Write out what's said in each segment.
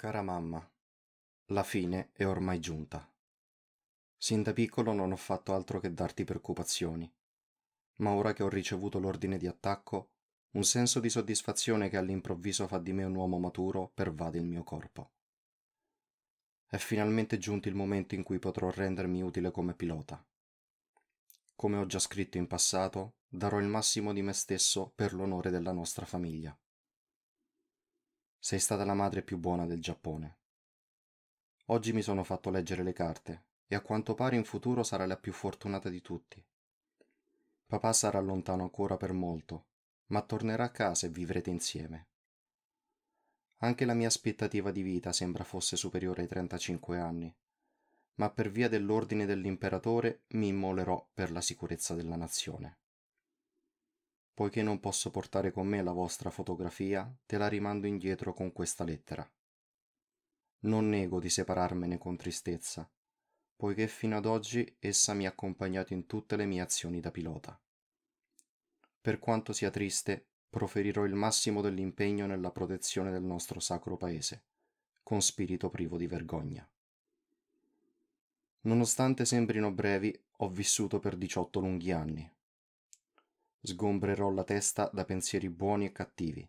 Cara mamma, la fine è ormai giunta. Sin da piccolo non ho fatto altro che darti preoccupazioni, ma ora che ho ricevuto l'ordine di attacco, un senso di soddisfazione che all'improvviso fa di me un uomo maturo pervade il mio corpo. È finalmente giunto il momento in cui potrò rendermi utile come pilota. Come ho già scritto in passato, darò il massimo di me stesso per l'onore della nostra famiglia. Sei stata la madre più buona del Giappone. Oggi mi sono fatto leggere le carte e a quanto pare in futuro sarà la più fortunata di tutti. Papà sarà lontano ancora per molto, ma tornerà a casa e vivrete insieme. Anche la mia aspettativa di vita sembra fosse superiore ai 35 anni, ma per via dell'ordine dell'imperatore mi immolerò per la sicurezza della nazione. Poiché non posso portare con me la vostra fotografia, te la rimando indietro con questa lettera. Non nego di separarmene con tristezza, poiché fino ad oggi essa mi ha accompagnato in tutte le mie azioni da pilota. Per quanto sia triste, proferirò il massimo dell'impegno nella protezione del nostro sacro paese, con spirito privo di vergogna. Nonostante sembrino brevi, ho vissuto per 18 lunghi anni, Sgombrerò la testa da pensieri buoni e cattivi,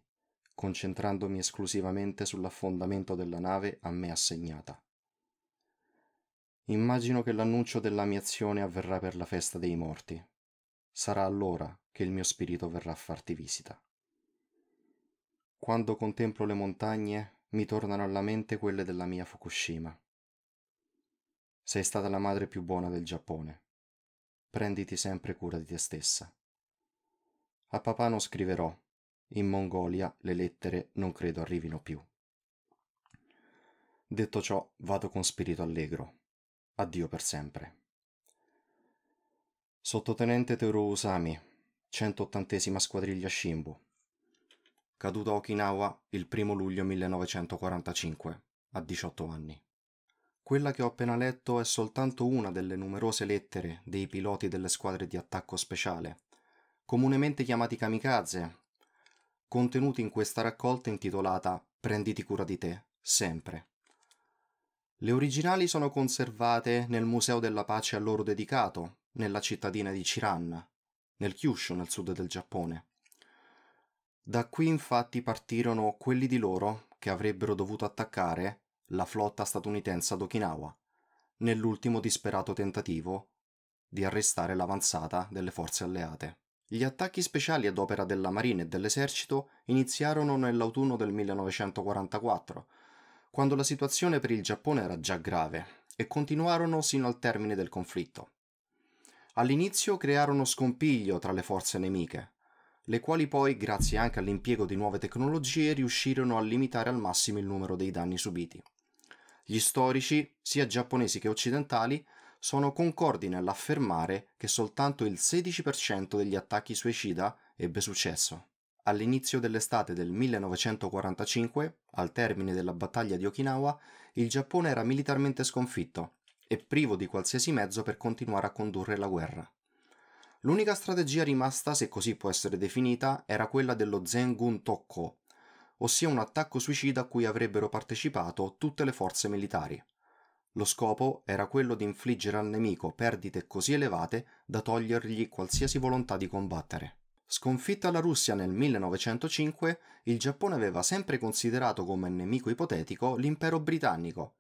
concentrandomi esclusivamente sull'affondamento della nave a me assegnata. Immagino che l'annuncio della mia azione avverrà per la festa dei morti. Sarà allora che il mio spirito verrà a farti visita. Quando contemplo le montagne, mi tornano alla mente quelle della mia Fukushima. Sei stata la madre più buona del Giappone. Prenditi sempre cura di te stessa. A papà non scriverò. In Mongolia le lettere non credo arrivino più. Detto ciò, vado con spirito allegro. Addio per sempre. Sottotenente Teoru Usami, 180 squadriglia Shimbu. Caduto a Okinawa il 1 luglio 1945, a 18 anni. Quella che ho appena letto è soltanto una delle numerose lettere dei piloti delle squadre di attacco speciale, comunemente chiamati kamikaze, contenuti in questa raccolta intitolata Prenditi cura di te, sempre. Le originali sono conservate nel Museo della Pace a loro dedicato, nella cittadina di Chiran, nel Kyushu, nel sud del Giappone. Da qui infatti partirono quelli di loro che avrebbero dovuto attaccare la flotta statunitense ad Okinawa, nell'ultimo disperato tentativo di arrestare l'avanzata delle forze alleate. Gli attacchi speciali ad opera della Marina e dell'esercito iniziarono nell'autunno del 1944, quando la situazione per il Giappone era già grave, e continuarono sino al termine del conflitto. All'inizio crearono scompiglio tra le forze nemiche, le quali poi, grazie anche all'impiego di nuove tecnologie, riuscirono a limitare al massimo il numero dei danni subiti. Gli storici, sia giapponesi che occidentali, sono concordi nell'affermare che soltanto il 16% degli attacchi suicida ebbe successo. All'inizio dell'estate del 1945, al termine della battaglia di Okinawa, il Giappone era militarmente sconfitto e privo di qualsiasi mezzo per continuare a condurre la guerra. L'unica strategia rimasta, se così può essere definita, era quella dello Zengun Tokko, ossia un attacco suicida a cui avrebbero partecipato tutte le forze militari. Lo scopo era quello di infliggere al nemico perdite così elevate da togliergli qualsiasi volontà di combattere. Sconfitta la Russia nel 1905, il Giappone aveva sempre considerato come nemico ipotetico l'impero britannico,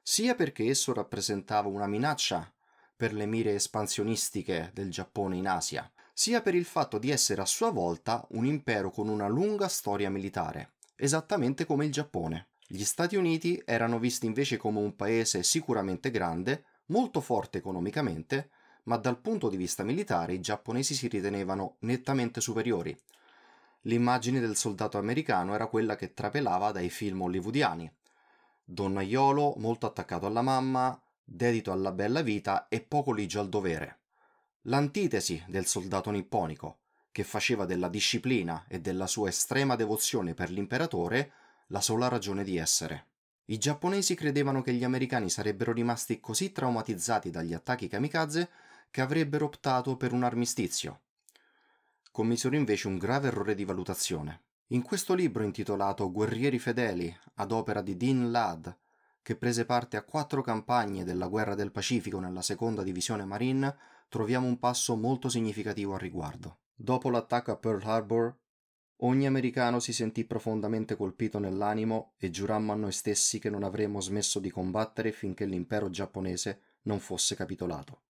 sia perché esso rappresentava una minaccia per le mire espansionistiche del Giappone in Asia, sia per il fatto di essere a sua volta un impero con una lunga storia militare, esattamente come il Giappone. Gli Stati Uniti erano visti invece come un paese sicuramente grande, molto forte economicamente, ma dal punto di vista militare i giapponesi si ritenevano nettamente superiori. L'immagine del soldato americano era quella che trapelava dai film hollywoodiani. Donnaiolo, molto attaccato alla mamma, dedito alla bella vita e poco ligio al dovere. L'antitesi del soldato nipponico, che faceva della disciplina e della sua estrema devozione per l'imperatore la sola ragione di essere. I giapponesi credevano che gli americani sarebbero rimasti così traumatizzati dagli attacchi kamikaze che avrebbero optato per un armistizio. Commisero invece un grave errore di valutazione. In questo libro intitolato Guerrieri fedeli, ad opera di Dean Ladd, che prese parte a quattro campagne della guerra del Pacifico nella seconda divisione Marine, troviamo un passo molto significativo al riguardo. Dopo l'attacco a Pearl Harbor, Ogni americano si sentì profondamente colpito nell'animo e giurammo a noi stessi che non avremmo smesso di combattere finché l'impero giapponese non fosse capitolato.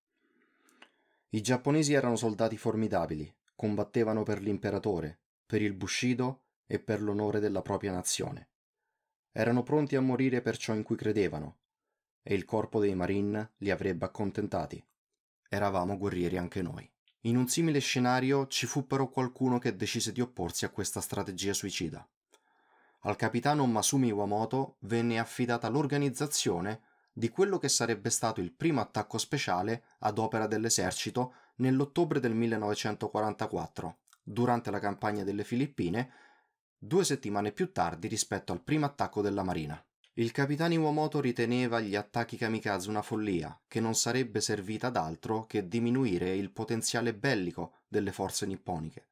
I giapponesi erano soldati formidabili, combattevano per l'imperatore, per il Bushido e per l'onore della propria nazione. Erano pronti a morire per ciò in cui credevano, e il corpo dei Marine li avrebbe accontentati. Eravamo guerrieri anche noi. In un simile scenario ci fu però qualcuno che decise di opporsi a questa strategia suicida. Al capitano Masumi Iwamoto venne affidata l'organizzazione di quello che sarebbe stato il primo attacco speciale ad opera dell'esercito nell'ottobre del 1944, durante la campagna delle Filippine, due settimane più tardi rispetto al primo attacco della Marina. Il capitano Iwamoto riteneva gli attacchi kamikaze una follia, che non sarebbe servita ad altro che diminuire il potenziale bellico delle forze nipponiche,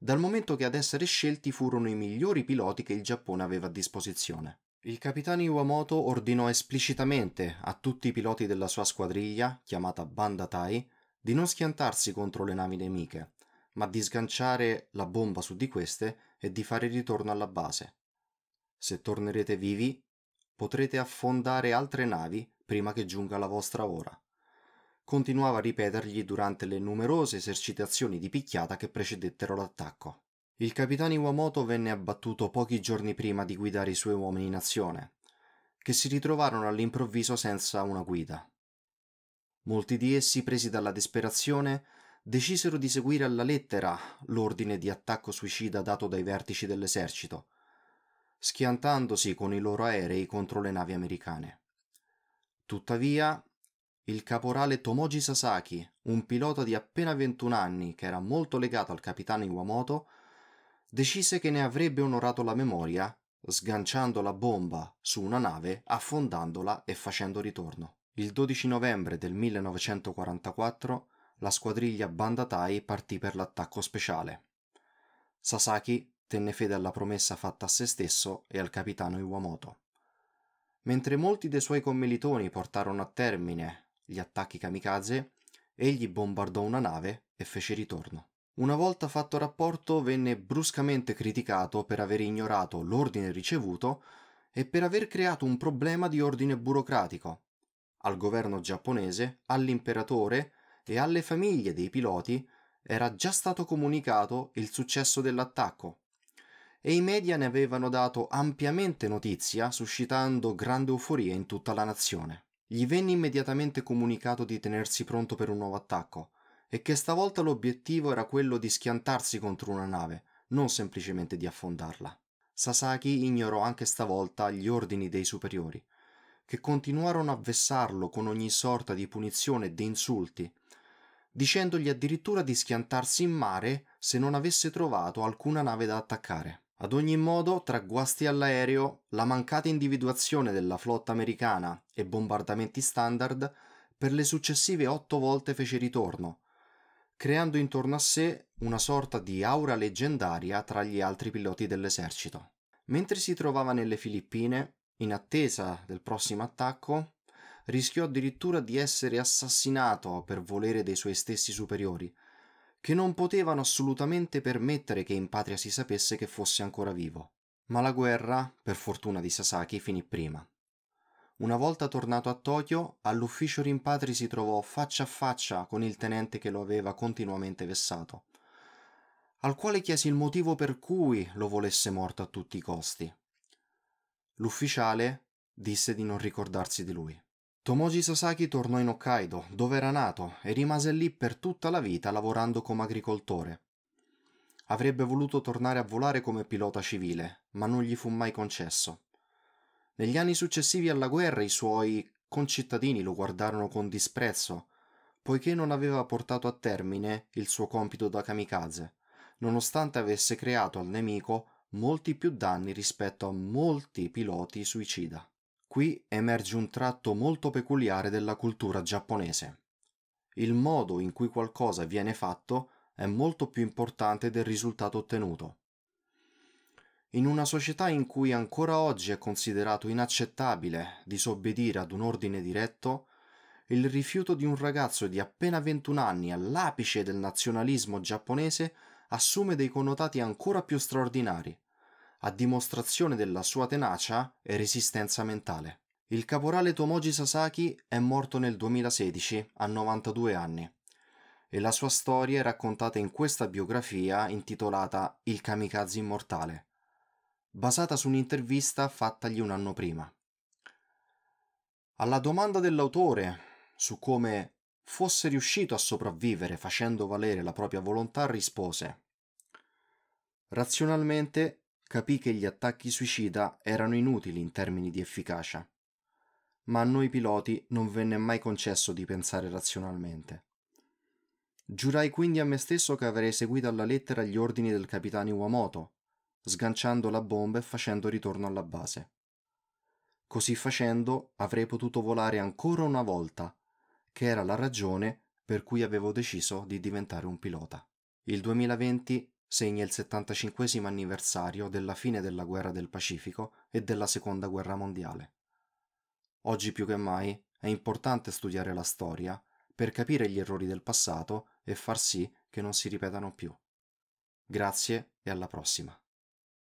dal momento che ad essere scelti furono i migliori piloti che il Giappone aveva a disposizione. Il capitano Iwamoto ordinò esplicitamente a tutti i piloti della sua squadriglia, chiamata Bandatai, di non schiantarsi contro le navi nemiche, ma di sganciare la bomba su di queste e di fare ritorno alla base. Se tornerete vivi, potrete affondare altre navi prima che giunga la vostra ora. Continuava a ripetergli durante le numerose esercitazioni di picchiata che precedettero l'attacco. Il capitano Iwamoto venne abbattuto pochi giorni prima di guidare i suoi uomini in azione, che si ritrovarono all'improvviso senza una guida. Molti di essi, presi dalla disperazione, decisero di seguire alla lettera l'ordine di attacco suicida dato dai vertici dell'esercito, schiantandosi con i loro aerei contro le navi americane. Tuttavia, il caporale Tomoji Sasaki, un pilota di appena 21 anni che era molto legato al capitano Iwamoto, decise che ne avrebbe onorato la memoria sganciando la bomba su una nave, affondandola e facendo ritorno. Il 12 novembre del 1944 la squadriglia Bandatai partì per l'attacco speciale. Sasaki tenne fede alla promessa fatta a se stesso e al capitano Iwamoto. Mentre molti dei suoi commilitoni portarono a termine gli attacchi kamikaze, egli bombardò una nave e fece ritorno. Una volta fatto rapporto venne bruscamente criticato per aver ignorato l'ordine ricevuto e per aver creato un problema di ordine burocratico al governo giapponese, all'imperatore e alle famiglie dei piloti era già stato comunicato il successo dell'attacco e i media ne avevano dato ampiamente notizia, suscitando grande euforia in tutta la nazione. Gli venne immediatamente comunicato di tenersi pronto per un nuovo attacco e che stavolta l'obiettivo era quello di schiantarsi contro una nave, non semplicemente di affondarla. Sasaki ignorò anche stavolta gli ordini dei superiori, che continuarono a vessarlo con ogni sorta di punizione e di insulti, dicendogli addirittura di schiantarsi in mare se non avesse trovato alcuna nave da attaccare. Ad ogni modo, tra guasti all'aereo, la mancata individuazione della flotta americana e bombardamenti standard, per le successive otto volte fece ritorno, creando intorno a sé una sorta di aura leggendaria tra gli altri piloti dell'esercito. Mentre si trovava nelle Filippine, in attesa del prossimo attacco, rischiò addirittura di essere assassinato per volere dei suoi stessi superiori, che non potevano assolutamente permettere che in patria si sapesse che fosse ancora vivo. Ma la guerra, per fortuna di Sasaki, finì prima. Una volta tornato a Tokyo, all'ufficio rimpatri si trovò faccia a faccia con il tenente che lo aveva continuamente vessato, al quale chiese il motivo per cui lo volesse morto a tutti i costi. L'ufficiale disse di non ricordarsi di lui. Tomoji Sasaki tornò in Hokkaido, dove era nato, e rimase lì per tutta la vita lavorando come agricoltore. Avrebbe voluto tornare a volare come pilota civile, ma non gli fu mai concesso. Negli anni successivi alla guerra i suoi concittadini lo guardarono con disprezzo, poiché non aveva portato a termine il suo compito da kamikaze, nonostante avesse creato al nemico molti più danni rispetto a molti piloti suicida. Qui emerge un tratto molto peculiare della cultura giapponese. Il modo in cui qualcosa viene fatto è molto più importante del risultato ottenuto. In una società in cui ancora oggi è considerato inaccettabile disobbedire ad un ordine diretto, il rifiuto di un ragazzo di appena 21 anni all'apice del nazionalismo giapponese assume dei connotati ancora più straordinari a dimostrazione della sua tenacia e resistenza mentale. Il caporale Tomoji Sasaki è morto nel 2016 a 92 anni e la sua storia è raccontata in questa biografia intitolata Il kamikaze immortale, basata su un'intervista fattagli un anno prima. Alla domanda dell'autore su come fosse riuscito a sopravvivere facendo valere la propria volontà rispose Razionalmente capì che gli attacchi suicida erano inutili in termini di efficacia. Ma a noi piloti non venne mai concesso di pensare razionalmente. Giurai quindi a me stesso che avrei seguito alla lettera gli ordini del capitano Iwamoto, sganciando la bomba e facendo ritorno alla base. Così facendo avrei potuto volare ancora una volta, che era la ragione per cui avevo deciso di diventare un pilota. Il 2020 segna il 75 anniversario della fine della guerra del Pacifico e della seconda guerra mondiale. Oggi più che mai è importante studiare la storia per capire gli errori del passato e far sì che non si ripetano più. Grazie e alla prossima.